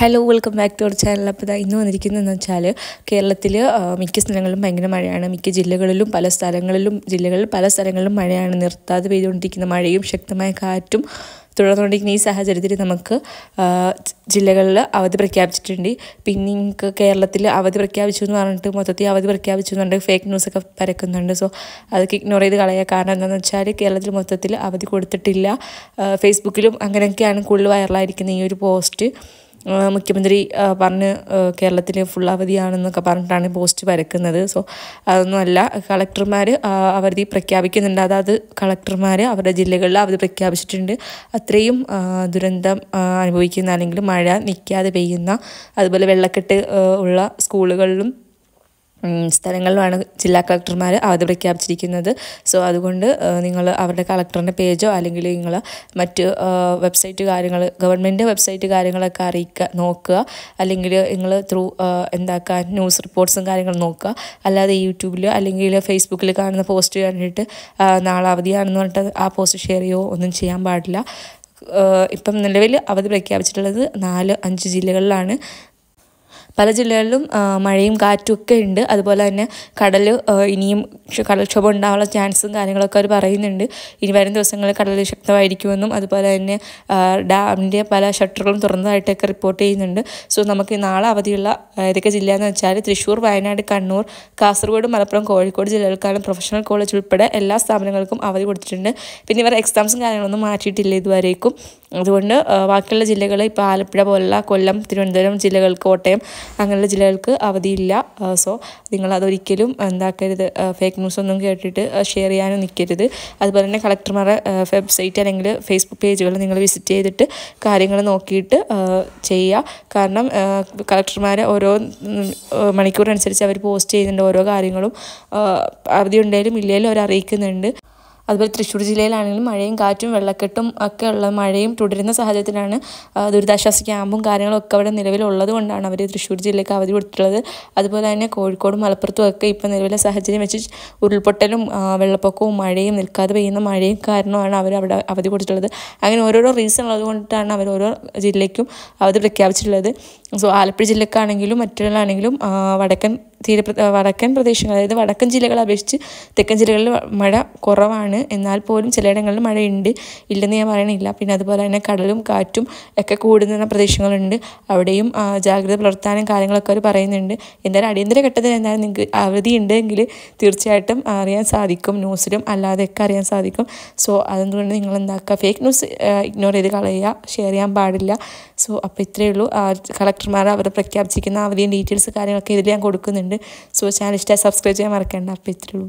hello welcome back to our channel അപ്പോൾ ഇതാ ഇന്ന് വന്നിരിക്കുന്നതെന്ന് വെച്ചാൽ കേരളത്തിൽ മിക്ക സ്ഥലങ്ങളിലും ഭയങ്കര മഴയാണ് മിക്ക ജില്ലകളിലും പല സ്ഥലങ്ങളിലും ജില്ലകളിൽ പല സ്ഥലങ്ങളിലും മഴയാണ് നിർത്താതെ പെയ്തുകൊണ്ടിരിക്കുന്ന മഴയും ശക്തമായ കാറ്റും തുടർന്നുകൊണ്ടിരിക്കുന്ന ഈ സാഹചര്യത്തിൽ നമുക്ക് ജില്ലകളിൽ അവധി പ്രഖ്യാപിച്ചിട്ടുണ്ട് പിന്നെ നിങ്ങൾക്ക് കേരളത്തിൽ അവധി പ്രഖ്യാപിച്ചു എന്ന് പറഞ്ഞിട്ട് മൊത്തത്തിൽ അവധി പ്രഖ്യാപിച്ചു എന്നുണ്ടെങ്കിൽ ഫേക്ക് ന്യൂസൊക്കെ പരക്കുന്നുണ്ട് സോ അതൊക്കെ ഇഗ്നോർ ചെയ്ത് കളയുക കാരണം എന്താണെന്ന് വെച്ചാൽ കേരളത്തിൽ മൊത്തത്തിൽ അവധി കൊടുത്തിട്ടില്ല ഫേസ്ബുക്കിലും അങ്ങനെയൊക്കെയാണ് കൂടുതൽ വൈറലായിരിക്കുന്ന ഈ ഒരു പോസ്റ്റ് മുഖ്യമന്ത്രി പറഞ്ഞ് കേരളത്തിൽ ഫുൾ അവധിയാണെന്നൊക്കെ പറഞ്ഞിട്ടാണ് പോസ്റ്റ് വരക്കുന്നത് സോ അതൊന്നുമല്ല കളക്ടർമാർ അവധി പ്രഖ്യാപിക്കുന്നുണ്ട് അതായത് കളക്ടർമാർ അവരുടെ ജില്ലകളിൽ അവധി പ്രഖ്യാപിച്ചിട്ടുണ്ട് അത്രയും ദുരന്തം അനുഭവിക്കുന്ന അല്ലെങ്കിൽ മഴ നിൽക്കാതെ പെയ്യുന്ന അതുപോലെ വെള്ളക്കെട്ട് ഉള്ള സ്കൂളുകളിലും സ്ഥലങ്ങളിലാണ് ജില്ലാ കളക്ടർമാർ അവധി പ്രഖ്യാപിച്ചിരിക്കുന്നത് സോ അതുകൊണ്ട് നിങ്ങൾ അവരുടെ കളക്ടറിൻ്റെ പേജോ അല്ലെങ്കിൽ നിങ്ങൾ മറ്റ് വെബ്സൈറ്റ് കാര്യങ്ങൾ ഗവൺമെൻറ് വെബ്സൈറ്റ് കാര്യങ്ങളൊക്കെ അറിയിക്കുക നോക്കുക അല്ലെങ്കിൽ നിങ്ങൾ ത്രൂ എന്താക്കാൻ ന്യൂസ് റിപ്പോർട്ട്സും കാര്യങ്ങളും നോക്കുക അല്ലാതെ യൂട്യൂബിൽ അല്ലെങ്കിൽ ഫേസ്ബുക്കിൽ കാണുന്ന പോസ്റ്റ് കണ്ടിട്ട് നാളെ അവധിയാണെന്ന് പറഞ്ഞിട്ട് ആ പോസ്റ്റ് ഷെയർ ചെയ്യുമോ ഒന്നും ചെയ്യാൻ പാടില്ല ഇപ്പം നിലവിൽ അവധി പ്രഖ്യാപിച്ചിട്ടുള്ളത് നാല് അഞ്ച് ജില്ലകളിലാണ് പല ജില്ലകളിലും മഴയും കാറ്റും ഒക്കെ ഉണ്ട് അതുപോലെ തന്നെ കടൽ ഇനിയും കടൽക്ഷോഭം ഉണ്ടാവാനുള്ള ചാൻസും കാര്യങ്ങളൊക്കെ അവർ പറയുന്നുണ്ട് ഇനി വരും ദിവസങ്ങളിൽ കടൽ ശക്തമായിരിക്കുമെന്നും അതുപോലെ തന്നെ ഡാമിൻ്റെ പല ഷട്ടറുകളും തുറന്നതായിട്ടൊക്കെ റിപ്പോർട്ട് ചെയ്യുന്നുണ്ട് സോ നമുക്ക് നാളെ അവധിയുള്ള ഏതൊക്കെ ജില്ലയെന്ന് വെച്ചാൽ തൃശ്ശൂർ വയനാട് കണ്ണൂർ കാസർഗോഡ് മലപ്പുറം കോഴിക്കോട് ജില്ലകൾക്കാണ് പ്രൊഫഷണൽ കോളേജ് ഉൾപ്പെടെ എല്ലാ സ്ഥാപനങ്ങൾക്കും അവധി കൊടുത്തിട്ടുണ്ട് പിന്നെ ഇവർ എക്സാംസും കാര്യങ്ങളൊന്നും മാറ്റിയിട്ടില്ല ഇതുവരേക്കും അതുകൊണ്ട് ബാക്കിയുള്ള ജില്ലകൾ ഇപ്പോൾ ആലപ്പുഴ പോലുള്ള കൊല്ലം തിരുവനന്തപുരം ജില്ലകൾ കോട്ടയം അങ്ങനെയുള്ള ജില്ലകൾക്ക് അവധിയില്ല സോ നിങ്ങളതൊരിക്കലും എന്താക്കരുത് ഫേക്ക് ന്യൂസ് ഒന്നും കേട്ടിട്ട് ഷെയർ ചെയ്യാനും നിൽക്കരുത് അതുപോലെ തന്നെ കളക്ടർമാരുടെ വെബ്സൈറ്റ് അല്ലെങ്കിൽ ഫേസ്ബുക്ക് പേജുകൾ നിങ്ങൾ വിസിറ്റ് ചെയ്തിട്ട് കാര്യങ്ങൾ നോക്കിയിട്ട് ചെയ്യുക കാരണം കളക്ടർമാർ ഓരോ മണിക്കൂറിനനുസരിച്ച് അവർ പോസ്റ്റ് ചെയ്യുന്നുണ്ട് ഓരോ കാര്യങ്ങളും അവധി ഉണ്ടെങ്കിലും ഇല്ലെങ്കിലും അവർ അറിയിക്കുന്നുണ്ട് അതുപോലെ തൃശ്ശൂർ ജില്ലയിലാണെങ്കിലും മഴയും കാറ്റും വെള്ളക്കെട്ടും ഒക്കെ ഉള്ള മഴയും തുടരുന്ന സാഹചര്യത്തിലാണ് ദുരിതാശ്വാസ ക്യാമ്പും ഒക്കെ അവിടെ നിലവിലുള്ളത് കൊണ്ടാണ് അവർ തൃശ്ശൂർ ജില്ലയ്ക്ക് അവധി കൊടുത്തിട്ടുള്ളത് അതുപോലെ തന്നെ കോഴിക്കോടും മലപ്പുറത്തും ഒക്കെ ഇപ്പം നിലവിലെ സാഹചര്യം വെച്ച് ഉരുൾപൊട്ടലും വെള്ളപ്പൊക്കവും മഴയും നിൽക്കാതെ പെയ്യുന്ന മഴയും കാരണമാണ് അവർ അവിടെ അവധി കൊടുത്തിട്ടുള്ളത് അങ്ങനെ ഓരോരോ റീസൺ ഉള്ളത് കൊണ്ടിട്ടാണ് അവർ ഓരോ ജില്ലയ്ക്കും അവധി പ്രഖ്യാപിച്ചിട്ടുള്ളത് സോ ആലപ്പുഴ ജില്ലക്കാണെങ്കിലും മറ്റുള്ളാണെങ്കിലും വടക്കൻ തീരപ്ര വടക്കൻ പ്രദേശങ്ങൾ അതായത് വടക്കൻ ജില്ലകളെ അപേക്ഷിച്ച് തെക്കൻ ജില്ലകളിൽ മഴ കുറവാണ് എന്നാൽ പോലും ചിലയിടങ്ങളിൽ മഴയുണ്ട് ഇല്ലെന്ന് ഞാൻ പറയണില്ല പിന്നെ അതുപോലെ തന്നെ കടലും കാറ്റും ഒക്കെ കൂടുന്ന പ്രദേശങ്ങളുണ്ട് അവിടെയും ജാഗ്രത പുലർത്താനും കാര്യങ്ങളൊക്കെ അവർ പറയുന്നുണ്ട് എന്തായാലും അടിയന്തര ഘട്ടത്തിൽ എന്തായാലും നിങ്ങൾക്ക് അവധി ഉണ്ടെങ്കിൽ തീർച്ചയായിട്ടും അറിയാൻ സാധിക്കും ന്യൂസിലും അല്ലാതെയൊക്കെ അറിയാൻ സാധിക്കും സോ അതുകൊണ്ട് നിങ്ങൾ എന്താക്കുക ഫേക്ക് ന്യൂസ് ഇഗ്നോർ ചെയ്ത് കളയുക ഷെയർ ചെയ്യാൻ പാടില്ല സോ അപ്പോൾ ഇത്രയേ ഉള്ളൂ കളക്ടർമാർ അവർ പ്രഖ്യാപിച്ചിരിക്കുന്ന അവധിയും ഡീറ്റെയിൽസ് കാര്യങ്ങളൊക്കെ ഇതിൽ ഞാൻ കൊടുക്കുന്നുണ്ട് ചെയ്യുന്നുണ്ട് സോ ചാനൽ ഇഷ്ടമായി സബ്സ്ക്രൈബ് ചെയ്യാൻ മറക്കണ്ട അപ്പോൾ ഇത്രയുള്ളൂ